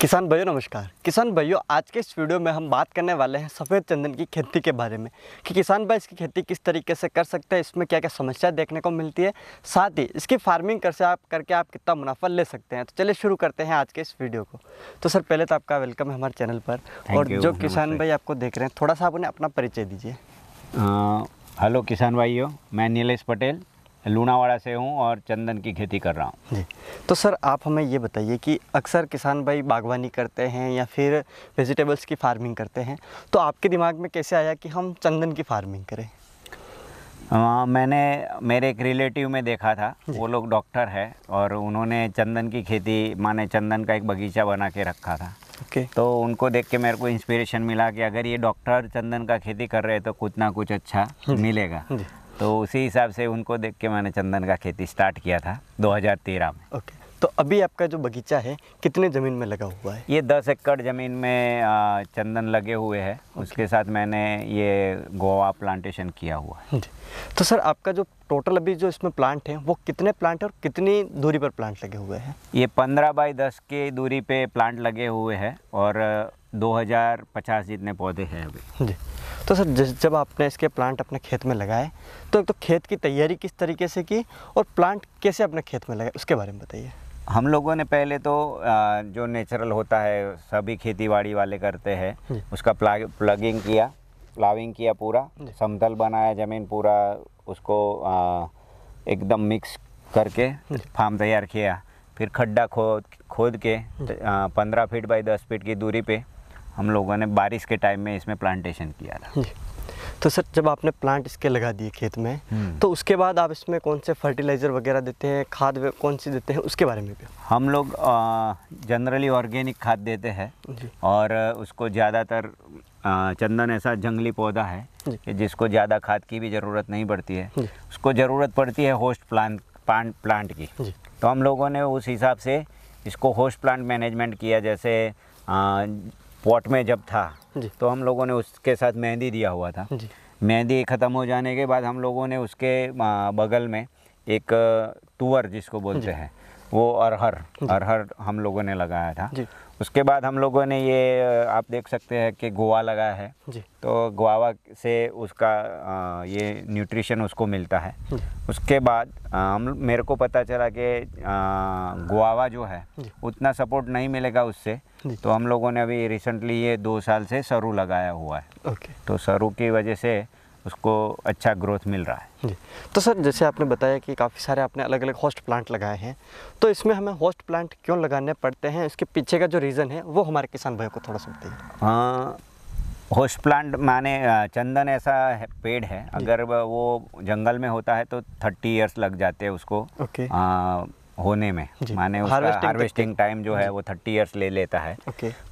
किसान भाइयों नमस्कार किसान भाइयों आज के इस वीडियो में हम बात करने वाले हैं सफ़ेद चंदन की खेती के बारे में कि किसान भाई इसकी खेती किस तरीके से कर सकते हैं इसमें क्या क्या समस्या देखने को मिलती है साथ ही इसकी फार्मिंग कर से आप करके आप कितना मुनाफा ले सकते हैं तो चलिए शुरू करते हैं आज के इस वीडियो को तो सर पहले तो आपका वेलकम है हमारे चैनल पर और जो किसान भाई आपको देख रहे हैं थोड़ा सा आप उन्हें अपना परिचय दीजिए हेलो किसान भाइयों मैं नीलेष पटेल लूनावाड़ा से हूँ और चंदन की खेती कर रहा हूँ जी तो सर आप हमें ये बताइए कि अक्सर किसान भाई बागवानी करते हैं या फिर वेजिटेबल्स की फार्मिंग करते हैं तो आपके दिमाग में कैसे आया कि हम चंदन की फार्मिंग करें आ, हाँ, मैंने मेरे एक रिलेटिव में देखा था वो लोग डॉक्टर है और उन्होंने चंदन की खेती माने चंदन का एक बगीचा बना के रखा था ओके तो उनको देख के मेरे को इंस्पिरेशन मिला कि अगर ये डॉक्टर चंदन का खेती कर रहे हैं तो कुछ ना कुछ अच्छा मिलेगा तो उसी हिसाब से उनको देख के मैंने चंदन का खेती स्टार्ट किया था 2013 में ओके तो अभी आपका जो बगीचा है कितने ज़मीन में लगा हुआ है ये दस एकड़ ज़मीन में चंदन लगे हुए हैं उसके साथ मैंने ये गोवा प्लांटेशन किया हुआ है तो सर आपका जो टोटल अभी जो इसमें प्लांट है वो कितने प्लांट और कितनी दूरी पर प्लांट लगे हुए हैं ये पंद्रह बाई दस के दूरी पे प्लांट लगे हुए हैं और 2050 जितने पौधे हैं अभी जी तो सर जब आपने इसके प्लांट अपने खेत में लगाए तो एक तो खेत की तैयारी किस तरीके से की और प्लांट कैसे अपने खेत में लगाए उसके बारे में बताइए हम लोगों ने पहले तो जो नेचुरल होता है सभी खेतीबाड़ी वाले करते हैं उसका प्लगिंग किया प्लाविंग किया पूरा समतल बनाया ज़मीन पूरा उसको एकदम मिक्स करके फार्म तैयार किया फिर खड्डा खोद खोद के पंद्रह फीट बाई दस फीट की दूरी पे हम लोगों ने बारिश के टाइम में इसमें प्लांटेशन किया था तो सर जब आपने प्लांट इसके लगा दिए खेत में हम्म। तो उसके बाद आप इसमें कौन से फर्टिलाइज़र वगैरह देते हैं खाद कौन सी देते हैं उसके बारे में भी हम लोग जनरली ऑर्गेनिक खाद देते हैं और उसको ज़्यादातर चंदन ऐसा जंगली पौधा है कि जिसको ज़्यादा खाद की भी ज़रूरत नहीं पड़ती है उसको ज़रूरत पड़ती है होस्ट प्लांट प्लांट प्लांट की तो हम लोगों ने उस हिसाब से इसको होस्ट प्लांट मैनेजमेंट किया जैसे पॉट में जब था तो हम लोगों ने उसके साथ मेहंदी दिया हुआ था मेहंदी ख़त्म हो जाने के बाद हम लोगों ने उसके बगल में एक तुअर जिसको बोलते हैं वो अरहर अरहर हम लोगों ने लगाया था उसके बाद हम लोगों ने ये आप देख सकते हैं कि गोवा लगा है जी तो गोवा से उसका ये न्यूट्रिशन उसको मिलता है उसके बाद हम मेरे को पता चला कि गोवा जो है उतना सपोर्ट नहीं मिलेगा उससे तो हम लोगों ने अभी रिसेंटली ये दो साल से सरू लगाया हुआ है तो सरू की वजह से उसको अच्छा ग्रोथ मिल रहा है जी तो सर जैसे आपने बताया कि काफ़ी सारे आपने अलग अलग होस्ट प्लांट लगाए हैं तो इसमें हमें होस्ट प्लांट क्यों लगाने पड़ते हैं इसके पीछे का जो रीज़न है वो हमारे किसान भाई को थोड़ा सा बताइए हाँ होस्ट प्लांट माने चंदन ऐसा है, पेड़ है अगर वो जंगल में होता है तो थर्टी ईयर्स लग जाते हैं उसको ओके okay. होने में माने उसका हार्वेस्टिंग टाइम जो है वो थर्टी ईयर्स ले लेता है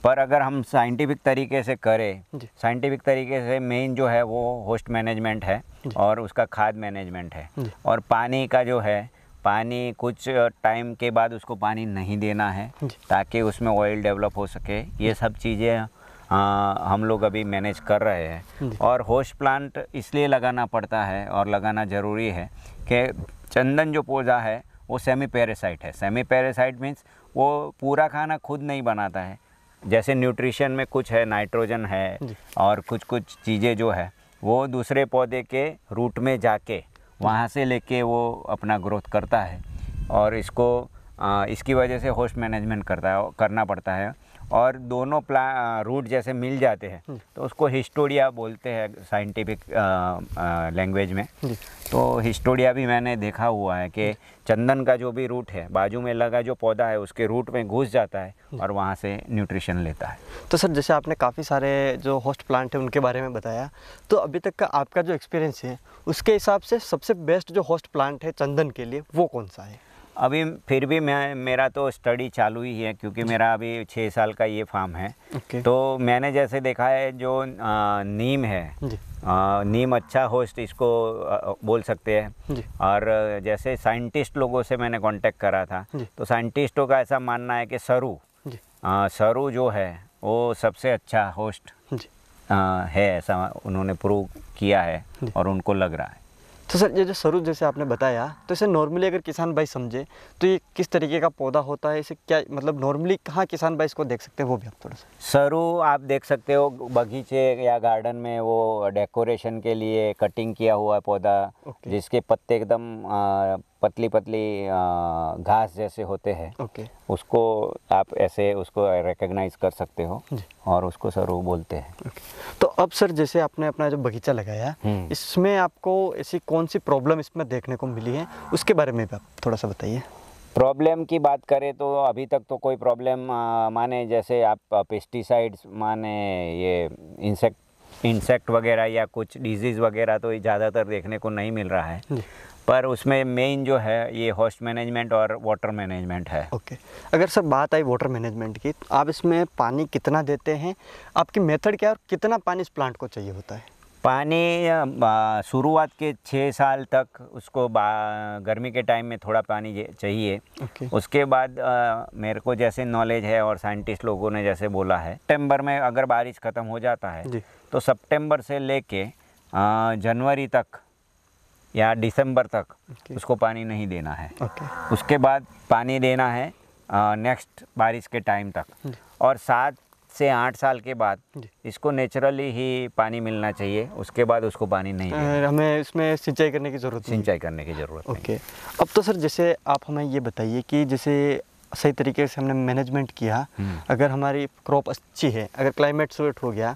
पर अगर हम साइंटिफिक तरीके से करें साइंटिफिक तरीके से मेन जो है वो होस्ट मैनेजमेंट है और उसका खाद मैनेजमेंट है और पानी का जो है पानी कुछ टाइम के बाद उसको पानी नहीं देना है ताकि उसमें ऑयल डेवलप हो सके ये सब चीज़ें हम लोग अभी मैनेज कर रहे हैं और होस्ट प्लांट इसलिए लगाना पड़ता है और लगाना ज़रूरी है कि चंदन जो पौधा है वो सेमी पैरासाइट है सेमी पैरासाइट मीन्स वो पूरा खाना खुद नहीं बनाता है जैसे न्यूट्रिशन में कुछ है नाइट्रोजन है और कुछ कुछ चीज़ें जो है वो दूसरे पौधे के रूट में जाके वहाँ से लेके वो अपना ग्रोथ करता है और इसको आ, इसकी वजह से होस्ट मैनेजमेंट करता है करना पड़ता है और दोनों प्ला रूट जैसे मिल जाते हैं हम्म। तो उसको हिस्टोरिया बोलते हैं साइंटिफिक लैंग्वेज में तो हिस्टोरिया भी मैंने देखा हुआ है कि चंदन का जो भी रूट है बाजू में लगा जो पौधा है उसके रूट में घुस जाता है और वहाँ से न्यूट्रिशन लेता है तो सर जैसे आपने काफ़ी सारे जो होस्ट प्लांट हैं उनके बारे में बताया तो अभी तक का आपका जो एक्सपीरियंस है उसके हिसाब से सबसे बेस्ट जो होस्ट प्लांट है चंदन के लिए वो कौन सा है अभी फिर भी मैं मेरा तो स्टडी चालू ही है क्योंकि मेरा अभी छः साल का ये फार्म है okay. तो मैंने जैसे देखा है जो नीम है आ, नीम अच्छा होस्ट इसको आ, बोल सकते हैं और जैसे साइंटिस्ट लोगों से मैंने कांटेक्ट करा था तो साइंटिस्टों का ऐसा मानना है कि सरू आ, सरू जो है वो सबसे अच्छा होस्ट आ, है ऐसा उन्होंने प्रूव किया है और उनको लग रहा है तो सर ये जो स्वरूप जैसे आपने बताया तो इसे नॉर्मली अगर किसान भाई समझे तो ये किस तरीके का पौधा होता है इसे क्या मतलब नॉर्मली कहाँ किसान भाई इसको देख सकते हैं वो भी आप थोड़ा सा सरू आप देख सकते हो बगीचे या गार्डन में वो डेकोरेशन के लिए कटिंग किया हुआ पौधा जिसके पत्ते एकदम पतली पतली घास जैसे होते हैं ओके उसको आप ऐसे उसको रिकग्नाइज कर सकते हो और उसको सर वो बोलते हैं तो अब सर जैसे आपने अपना जो बगीचा लगाया हम्म। इसमें आपको ऐसी कौन सी प्रॉब्लम इसमें देखने को मिली है उसके बारे में भी आप थोड़ा सा बताइए प्रॉब्लम की बात करें तो अभी तक तो कोई प्रॉब्लम माने जैसे आप पेस्टिसाइड्स माने ये इंसेक्ट इंसेक्ट वगैरह या कुछ डिजीज़ वगैरह तो ज़्यादातर देखने को नहीं मिल रहा है पर उसमें मेन जो है ये हॉस्ट मैनेजमेंट और वाटर मैनेजमेंट है ओके अगर सर बात आई वाटर मैनेजमेंट की तो आप इसमें पानी कितना देते हैं आपकी मेथड क्या है और कितना पानी इस प्लांट को चाहिए होता है पानी शुरुआत के छः साल तक उसको गर्मी के टाइम में थोड़ा पानी चाहिए okay. उसके बाद आ, मेरे को जैसे नॉलेज है और साइंटिस्ट लोगों ने जैसे बोला है सेप्टेम्बर में अगर बारिश ख़त्म हो जाता है जी. तो सप्टेम्बर से लेके जनवरी तक या दिसंबर तक okay. उसको पानी नहीं देना है okay. उसके बाद पानी देना है नेक्स्ट बारिश के टाइम तक और सात से आठ साल के बाद इसको नेचुरली ही पानी मिलना चाहिए उसके बाद उसको पानी नहीं आ, हमें इसमें सिंचाई करने की ज़रूरत सिंचाई करने की ज़रूरत ओके अब तो सर जैसे आप हमें ये बताइए कि जैसे सही तरीके से हमने मैनेजमेंट किया हम्म। अगर हमारी क्रॉप अच्छी है अगर क्लाइमेट सुट हो गया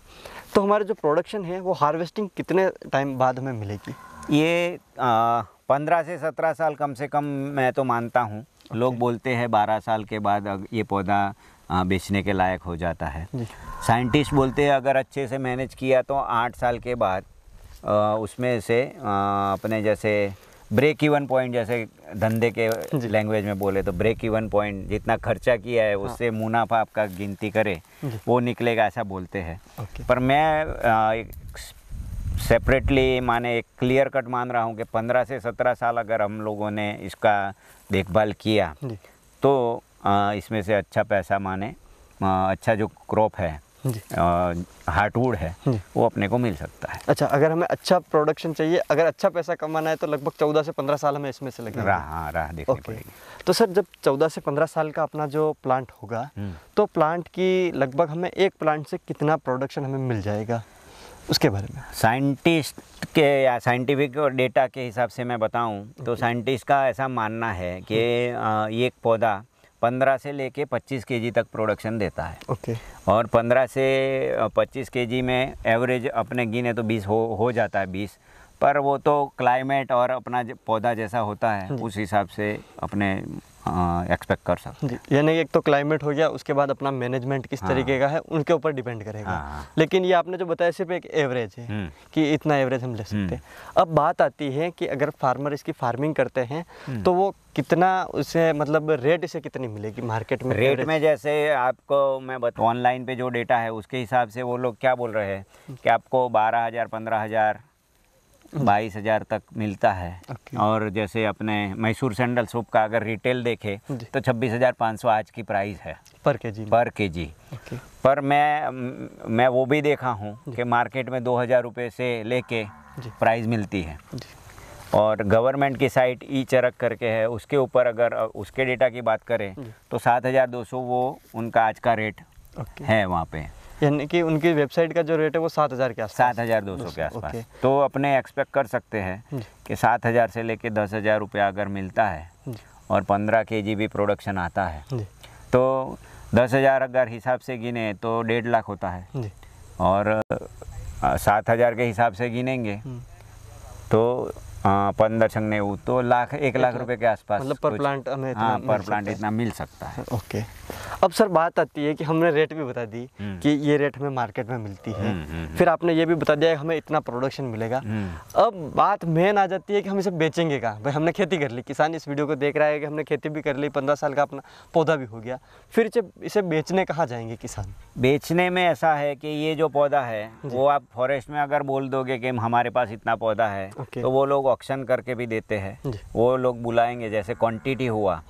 तो हमारा जो प्रोडक्शन है वो हार्वेस्टिंग कितने टाइम बाद हमें मिलेगी ये पंद्रह से सत्रह साल कम से कम मैं तो मानता हूँ okay. लोग बोलते हैं बारह साल के बाद ये पौधा बेचने के लायक हो जाता है साइंटिस्ट बोलते हैं अगर अच्छे से मैनेज किया तो आठ साल के बाद उसमें से अपने जैसे ब्रेक इवन पॉइंट जैसे धंधे के लैंग्वेज में बोले तो ब्रेक इवन पॉइंट जितना खर्चा किया है उससे हाँ। मुनाफा आपका गिनती करे वो निकलेगा ऐसा बोलते हैं पर मैं सेपरेटली माने एक क्लियर कट मान रहा हूँ कि पंद्रह से सत्रह साल अगर हम लोगों ने इसका देखभाल किया तो इसमें से अच्छा पैसा माने अच्छा जो क्रॉप है हार्टवुड है वो अपने को मिल सकता है अच्छा अगर हमें अच्छा प्रोडक्शन चाहिए अगर अच्छा पैसा कमाना है तो लगभग चौदह से पंद्रह साल हमें इसमें से लगे राह हाँ राह देखनी तो सर जब चौदह से पंद्रह साल का अपना जो प्लांट होगा हम्म। तो प्लांट की लगभग हमें एक प्लांट से कितना प्रोडक्शन हमें मिल जाएगा उसके बारे में साइंटिस्ट के या साइंटिफिक डेटा के हिसाब से मैं बताऊं तो साइंटिस्ट का ऐसा मानना है कि एक पौधा 15 से लेके 25 केजी तक प्रोडक्शन देता है ओके और 15 से 25 केजी में एवरेज अपने गिने तो 20 हो हो जाता है बीस पर वो तो क्लाइमेट और अपना पौधा जैसा होता है उस हिसाब से अपने एक्सपेक्ट कर सकते यानी एक तो क्लाइमेट हो गया उसके बाद अपना मैनेजमेंट किस हाँ। तरीके का है उनके ऊपर डिपेंड करेगा हाँ। लेकिन ये आपने जो बताया सिर्फ एक एवरेज है हम्म। कि इतना एवरेज हम ले सकते हम्म। हैं अब बात आती है कि अगर फार्मर इसकी फार्मिंग करते हैं हम्म। तो वो कितना उसे मतलब रेट इसे कितनी मिलेगी मार्केट में रेट में जैसे आपको मैं बताऊँ ऑनलाइन पे जो डेटा है उसके हिसाब से वो लोग क्या बोल रहे हैं कि आपको बारह हज़ार पंद्रह हज़ार हम्म। बाईस हज़ार तक मिलता है और जैसे अपने मैसूर सैंडल सूप का अगर रिटेल देखे तो छब्बीस हज़ार पाँच सौ आज की प्राइस है पर के जी पर के जी पर मैं मैं वो भी देखा हूँ कि मार्केट में दो हज़ार रुपये से लेके प्राइस मिलती है और गवर्नमेंट की साइट ई चरक करके है उसके ऊपर अगर उसके डेटा की बात करें तो सात हज़ार दो सौ वो उनका आज का रेट है वहाँ पे यानी कि उनकी वेबसाइट का जो रेट है वो सात हज़ार के आसपास सात हज़ार दो सौ के आसपास तो अपने एक्सपेक्ट कर सकते हैं कि सात हज़ार से लेके दस हज़ार रुपया अगर मिलता है और पंद्रह के जी भी प्रोडक्शन आता है तो दस हज़ार अगर हिसाब से गिने तो डेढ़ लाख होता है और सात हज़ार के हिसाब से गिनेंगे हम्म। तो पंद्रह छंगने तो लाख एक लाख रुपए के आसपास मतलब पर प्लांट हमें हाँ पर प्लांट इतना मिल सकता है ओके अब सर बात आती है कि हमने रेट भी बता दी हम्म। कि ये रेट हमें मार्केट में मिलती है हम्म, हम्म, फिर आपने ये भी बता दिया हमें इतना प्रोडक्शन मिलेगा अब बात मेन आ जाती है कि हम इसे बेचेंगे कहाँ भाई हमने खेती कर ली किसान इस वीडियो को देख रहा है कि हमने खेती भी कर ली पंद्रह साल का अपना पौधा भी हो गया फिर इसे बेचने कहाँ जाएंगे किसान बेचने में ऐसा है कि ये जो पौधा है वो आप फॉरेस्ट में अगर बोल दोगे कि हमारे पास इतना पौधा है तो वो लोग ऑक्शन करके भी देते हैं वो लोग बुलाएंगे जैसे क्वांटिटी हुआ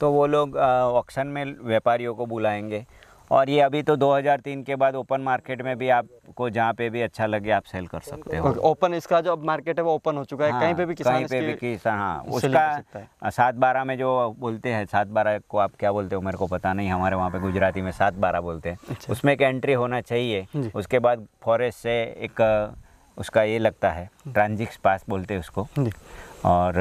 तो वो लोग ऑक्शन में व्यापारियों को बुलाएंगे और ये अभी तो 2003 के बाद ओपन मार्केट में भी आपको जहाँ पे भी अच्छा लगे आप सेल कर सकते हो ओपन इसका जो मार्केट है वो ओपन हो चुका है हाँ, कहीं पे भी किसान कहीं पे भी किसान हाँ उसका सात बारह में जो बोलते हैं सात बारह को आप क्या बोलते हो मेरे को पता नहीं हमारे वहाँ पे गुजराती में सात बारह बोलते हैं अच्छा। उसमें एक एंट्री होना चाहिए उसके बाद फॉरेस्ट से एक उसका ये लगता है ट्रांजिक्स पास बोलते हैं उसको और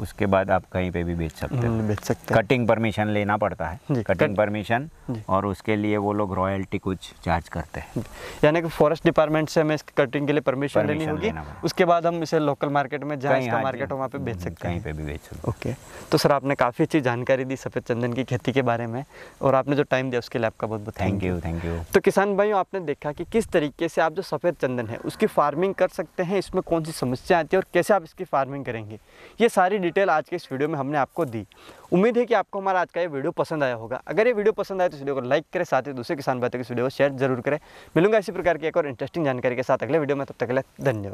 उसके बाद आप कहीं पे भी बेच सकते हैं हम्म, बेच सकते कटिंग परमिशन लेना पड़ता है कटिंग परमिशन और उसके लिए वो लोग रॉयल्टी कुछ चार्ज करते हैं यानी कि फॉरेस्ट डिपार्टमेंट से हमें कटिंग के लिए परमिशन लेनी होगी उसके बाद हम इसे लोकल मार्केट में जाए हाँ मार्केट हो वहाँ पे बेच हम्म, सकते हैं कहीं पे भी बेच सकते ओके तो सर आपने काफ़ी अच्छी जानकारी दी सफ़ेद चंदन की खेती के बारे में और आपने जो टाइम दिया उसके लिए आपका बहुत बहुत थैंक यू थैंक यू तो किसान भाइयों आपने देखा कि किस तरीके से आप जो सफ़ेद चंदन है उसकी फार्मिंग कर सकते हैं इसमें कौन सी समस्या आती है और कैसे आप इसकी फार्मिंग करेंगे ये सारी डिटेल आज के इस वीडियो में हमने आपको दी उम्मीद है कि आपको हमारा आज का ये वीडियो पसंद आया होगा अगर ये वीडियो पसंद आए तो इस वीडियो को लाइक करें साथ ही दूसरे किसान बातों की इस वीडियो को शेयर जरूर करें मिलूंगा इसी प्रकार की एक और इंटरेस्टिंग जानकारी के साथ अगले वीडियो में तब तक के लिए धन्यवाद